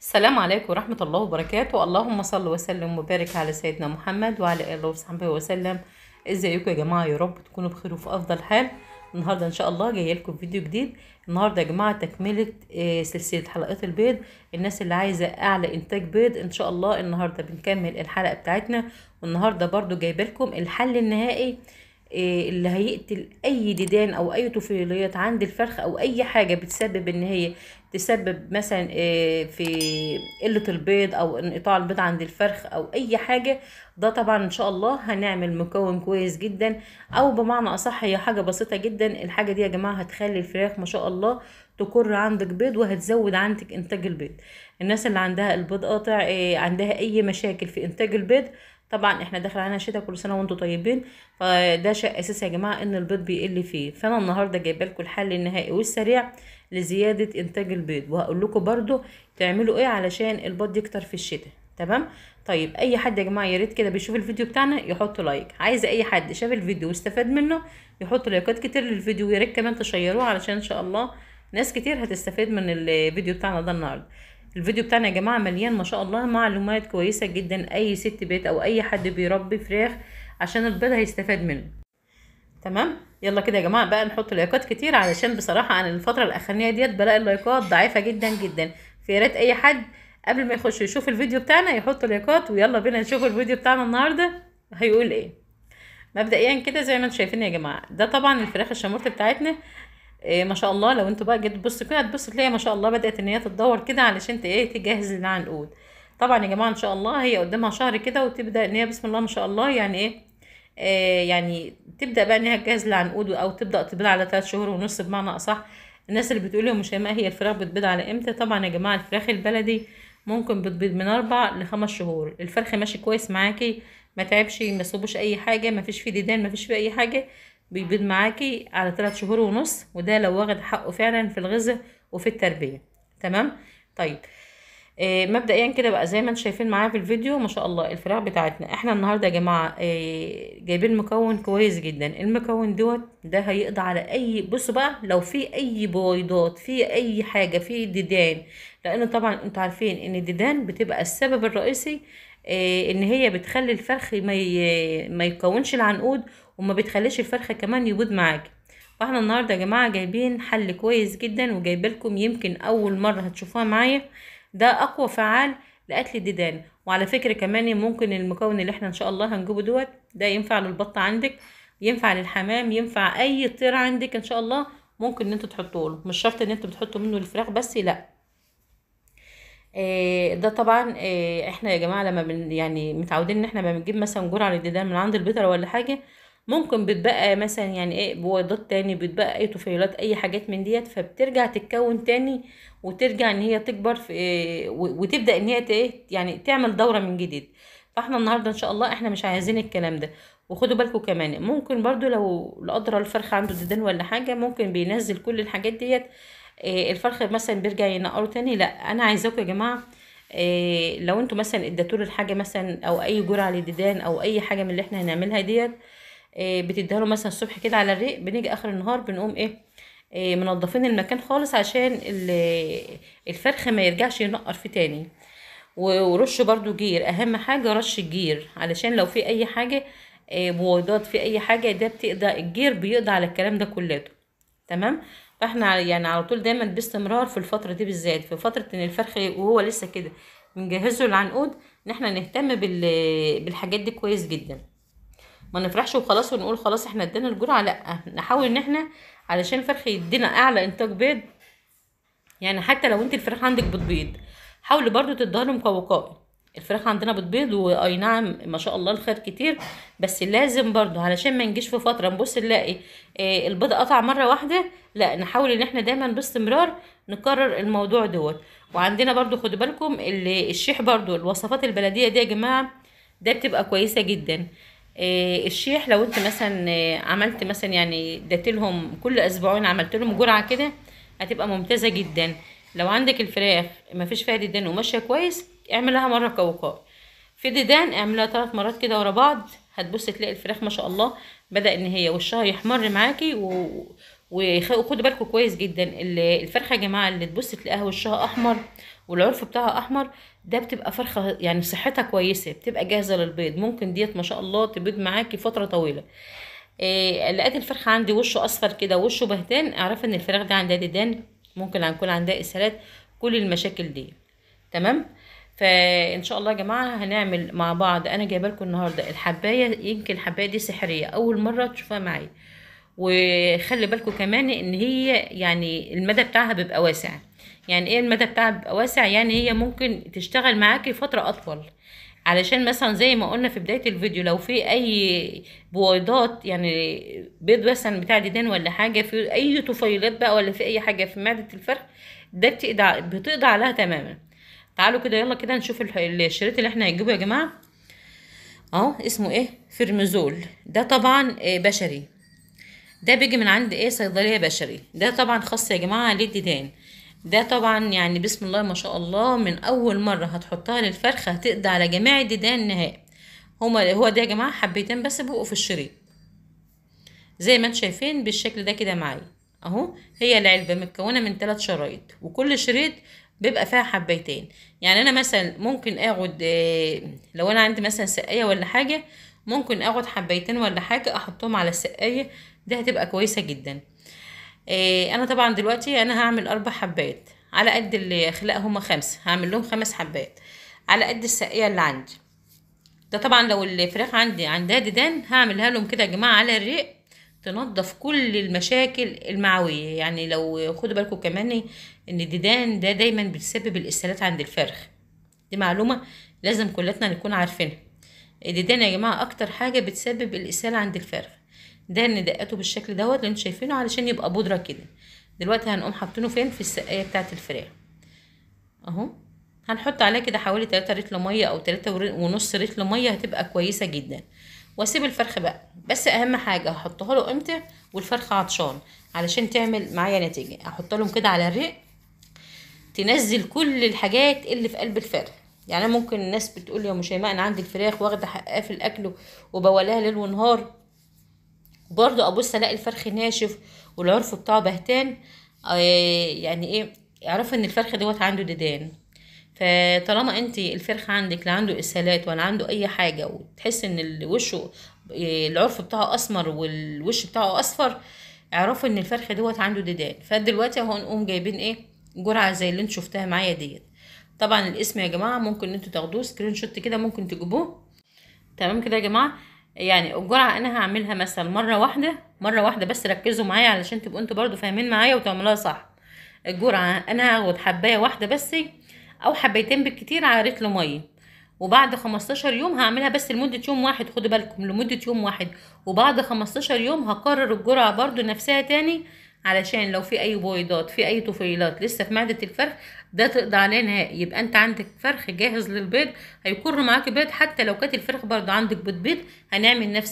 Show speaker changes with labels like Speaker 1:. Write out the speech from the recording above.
Speaker 1: السلام عليكم ورحمة الله وبركاته اللهم صل وسلم وبارك على سيدنا محمد وعلى آله وصحبه وسلم ازيكم يا جماعة يا رب تكونوا بخير وفي أفضل حال النهاردة إن شاء الله جاية لكم فيديو جديد النهاردة يا جماعة تكملة آه، سلسلة حلقات البيض الناس اللي عايزة أعلى إنتاج بيض إن شاء الله النهاردة بنكمل الحلقة بتاعتنا والنهاردة برضو جايبة لكم الحل النهائي آه، اللي هيقتل اي ديدان او اي طفيليات عند الفرخ او اي حاجه بتسبب ان هي تسبب مثلا آه، في قلة البيض او انقطاع البيض عند الفرخ او اي حاجة ده طبعا ان شاء الله هنعمل مكون كويس جدا او بمعنى اصح هي حاجة بسيطة جدا الحاجة دي يا جماعة هتخلي الفراخ ما شاء الله تكر عندك بيض وهتزود عندك انتاج البيض الناس اللي عندها البيض قاطع آه، عندها اي مشاكل في انتاج البيض طبعا احنا داخل علينا شتاء كل سنه وانتم طيبين فده شيء اساسي يا جماعه ان البيض بيقل فيه فانا النهارده جايبه لكم الحل النهائي والسريع لزياده انتاج البيض وهقول لكم برده تعملوا ايه علشان البيض يكتر في الشتاء تمام طيب اي حد يا جماعه يا ريت كده بيشوف الفيديو بتاعنا يحط لايك عايزه اي حد شاف الفيديو واستفاد منه يحط لايكات كتير للفيديو ويا ريت كمان تشيروه علشان ان شاء الله ناس كتير هتستفيد من الفيديو بتاعنا ده النهارده الفيديو بتاعنا يا جماعه مليان ما شاء الله معلومات كويسه جدا اي ست بيت او اي حد بيربي فراخ عشان البيض هيستفاد منه تمام يلا كده يا جماعه بقى نحط لايكات كتير علشان بصراحه عن الفتره الاخرانيه ديت بلاقي اللايكات ضعيفه جدا جدا في ريت اي حد قبل ما يخش يشوف الفيديو بتاعنا يحط لايكات ويلا بينا نشوف الفيديو بتاعنا النهارده هيقول ايه مبدئيا كده زي ما انتم شايفين يا جماعه ده طبعا الفراخ الشامورت بتاعتنا إيه ما شاء الله لو انتوا بقى جيتوا تبصوا كده هتبصوا تلاقي ما شاء الله بدات ان هي تدور كده علشان ايه تجهز العنقود طبعا يا جماعه ان شاء الله هي قدامها شهر كده وتبدا ان هي بسم الله ما شاء الله يعني ايه إيه يعني تبدا بقى ان هي تجهز العنقود او تبدا تبيض على 3 شهور ونص بمعنى اصح الناس اللي بتقول لهم شيماء هي الفراخ بتبيض على امتى طبعا يا جماعه الفراخ البلدي ممكن بتبيض من اربع لخمس شهور الفرخ ماشي كويس معاكي ما تعبش ما اي حاجه ما فيش فيه ديدان ما فيش فيه اي حاجه بيبيض معاكي على ثلاث شهور ونص وده لو واخد حقه فعلا في الغذاء وفي التربيه تمام طيب آه، مبدئيا كده بقى زي ما انتم شايفين معايا في الفيديو ما شاء الله الفراخ بتاعتنا احنا النهارده يا جماعه آه، جايبين مكون كويس جدا المكون دوت ده هيقضي على اي بصوا بقى لو في اي بويضات في اي حاجه في ديدان لان طبعا انتوا عارفين ان الديدان بتبقى السبب الرئيسي آه، ان هي بتخلي الفرخ ما ما يكونش العنقود وما بتخليش الفرخه كمان يبيض معاك فاحنا النهارده يا جماعه جايبين حل كويس جدا وجايبه لكم يمكن اول مره هتشوفوها معايا ده اقوى فعال لقتل الديدان وعلى فكره كمان ممكن المكون اللي احنا ان شاء الله هنجيبه دوت ده ينفع للبط عندك ينفع للحمام ينفع اي طير عندك ان شاء الله ممكن ان انتوا تحطوه له مش شرط ان انتوا بتحطوا منه الفراخ بس لا آه، ده طبعًا آه، إحنا يا جماعة لمّا بن يعني متعودين إن إحنا لمّا بنجيب مثلًا جرعة للديدان من عند البيطرة ولا حاجة، ممكن بتبقى مثلًا يعني إيه بويضات تاني، بتبقى أي طفيلات، أي حاجات من ديت فبترجع تتكوِّن تاني وترجع إن هي تكبر في آه، وتبدأ إن هي إيه، يعني تعمل دورة من جديد. فإحنا النهارده إن شاء الله إحنا مش عايزين الكلام ده. وخدوا بالكم كمان ممكن برضو لو لا الفرخة عنده ديدان ولا حاجة، ممكن بينزّل كل الحاجات ديت إيه، الفرخ مثلا بيرجع ينقره تاني لا انا عايزاكم يا جماعه إيه، لو انتوا مثلا اديتوا له الحاجه مثلا او اي جرعه للديدان او اي حاجه من اللي احنا هنعملها ديت إيه، بتديها له مثلا الصبح كده على الريق بنيجي اخر النهار بنقوم ايه منظفين المكان خالص عشان الفرخ ما يرجعش ينقر فيه تاني ورش برضو جير اهم حاجة رش الجير علشان لو في اي حاجة بويضات في اي حاجة ده بتقضى الجير بيقضى على الكلام ده كلاته تمام فاحنا يعني على طول دايما باستمرار في الفتره دي بالذات في فتره ان الفرخ وهو لسه كده بنجهزه للعنقود ان احنا نهتم بالحاجات دي كويس جدا ما نفرحش وخلاص ونقول خلاص احنا ادينا الجرعه لا نحاول ان احنا علشان الفرخ يدينا اعلى انتاج بيض يعني حتى لو انت الفرخ عندك بتبيض حاولي برضو تديها له مقوقات الفراخ عندنا بتبيض واي نعم ما شاء الله الخير كتير بس لازم برضو علشان ما نجيش في فتره نبص نلاقي آه، البيض قطع مره واحده لا نحاول ان احنا دايما باستمرار نكرر الموضوع دوت وعندنا برضو خدوا بالكم الشيح برضو الوصفات البلديه دي يا جماعه ده بتبقى كويسه جدا آه، الشيح لو انت مثلا آه، عملت مثلا يعني اديت لهم كل اسبوعين عملت لهم جرعه كده هتبقى ممتازه جدا لو عندك الفراخ ما فيش فيها ديدان وماشيه كويس اعملها مرة كوقاية في ديدان اعملها ثلاث مرات كده ورا بعض هتبص تلاقي الفراخ ما شاء الله بدأ ان هي وشها يحمر معاكي و... وخدوا بالكم كويس جدا الفرخه يا جماعه اللي تبص تلاقيها وشها احمر والعرف بتاعها احمر ده بتبقى فرخه يعني صحتها كويسه بتبقى جاهزه للبيض ممكن ديت ما شاء الله تبيض معاكي فتره طويله إيه لقيت الفرخه عندي وشه اصفر كده وشه بهتان اعرف ان الفراخ دي عندها ديدان ممكن هنكون عندها اسهالات كل المشاكل دي تمام فان شاء الله يا جماعه هنعمل مع بعض انا جايبه لكم النهارده الحبايه يمكن الحبايه دي سحريه اول مره تشوفها معايا وخلي بالكم كمان ان هي يعني المدى بتاعها بيبقى واسع يعني ايه المدى بتاعها بيبقى واسع يعني هي ممكن تشتغل معاكي فتره اطول علشان مثلا زي ما قلنا في بدايه الفيديو لو في اي بويضات يعني بيض مثلا بتاع ديدان ولا حاجه في اي طفيلات بقى ولا في اي حاجه في معده الفرخ ده بتقضي بتقضي عليها تماما تعالوا كده يلا كده نشوف الشريط اللي احنا هنجيبه يا جماعه اهو اسمه ايه فرمزول ده طبعا آه، بشري ده بيجي من عند ايه صيدليه بشري ده طبعا خاص يا جماعه للديدان ده طبعا يعني بسم الله ما شاء الله من اول مره هتحطها للفرخه هتقضي على جميع الديدان نهائي هما هو ده يا جماعه حبيتين بس بقوا في الشريط زي ما انتم شايفين بالشكل ده كده معايا اهو هي العلبه متكونه من ثلاث شرايط وكل شريط بيبقى فيها حبيتين يعني انا مثلا ممكن اخد آه، لو انا عندي مثلا سقايه ولا حاجه ممكن اخد حبيتين ولا حاجه احطهم على السقايه دي هتبقى كويسه جدا آه، انا طبعا دلوقتي انا هعمل اربع حبات على قد الاخلاق هما خمسه هعمل لهم خمس حبات على قد السقيه اللي عندي ده طبعا لو الفراخ عندي عندها ديدان هعملها لهم كده يا جماعه على الريق تنضف كل المشاكل المعويه يعني لو خدوا بالكم كمان إيه، ان الديدان ده دايما بتسبب الاسهالات عند الفرخ دي معلومه لازم كلنا نكون عارفينها الديدان يا جماعه اكتر حاجه بتسبب الاسهال عند الفرخ ده ان دقته بالشكل دوت اللي انتوا شايفينه علشان يبقى بودره كده دلوقتي هنقوم حاطينه فين في السقايه بتاعه الفراخ اهو هنحط عليه كده حوالي 3 رطل ميه او 3 ونص رطل ميه هتبقى كويسه جدا واسيب الفرخ بقى بس اهم حاجه هحطها له امتى والفرخه عطشان علشان تعمل معايا نتيجه احط لهم كده على الريق تنزل كل الحاجات اللي في قلب الفرخ يعني ممكن الناس بتقول يا مشيماء انا عندي الفراخ واخده حقها في الاكل وبولاها ليل ونهار برضو ابص الاقي الفرخ ناشف والعرف بتاعه بهتان آه، يعني ايه اعرف ان الفرخ دوت عنده ديدان فطالما انت الفرخ عندك لا عنده اسهالات ولا عنده اي حاجه وتحس ان وشه آه، العرف بتاعه اسمر والوش بتاعه اصفر اعرفوا ان الفرخ دوت عنده ديدان فدلوقتي هنقوم جايبين ايه جرعه زي اللي انت شفتها معايا ديت طبعا الاسم يا جماعه ممكن ان انتوا تاخدوه سكرين شوت كده ممكن تجيبوه تمام كده يا جماعه يعني الجرعه انا هعملها مثلا مره واحده مره واحده بس ركزوا معايا علشان تبقوا انتوا برضو فاهمين معايا وتعملوها صح الجرعه انا هاخد حبايه واحده بس او حبايتين بالكتير على رتل ميه وبعد 15 يوم هعملها بس لمدة يوم واحد خدوا بالكم لمدة يوم واحد وبعد 15 يوم هكرر الجرعة برضو نفسها تاني علشان لو في اي بويضات في اي طفيلات لسه في معده الفرخ ده تقضي عليه نهائي يبقى انت عندك فرخ جاهز للبيض هيكر معاك بيض حتى لو كانت الفرخ برضه عندك بتبيض هنعمل نفس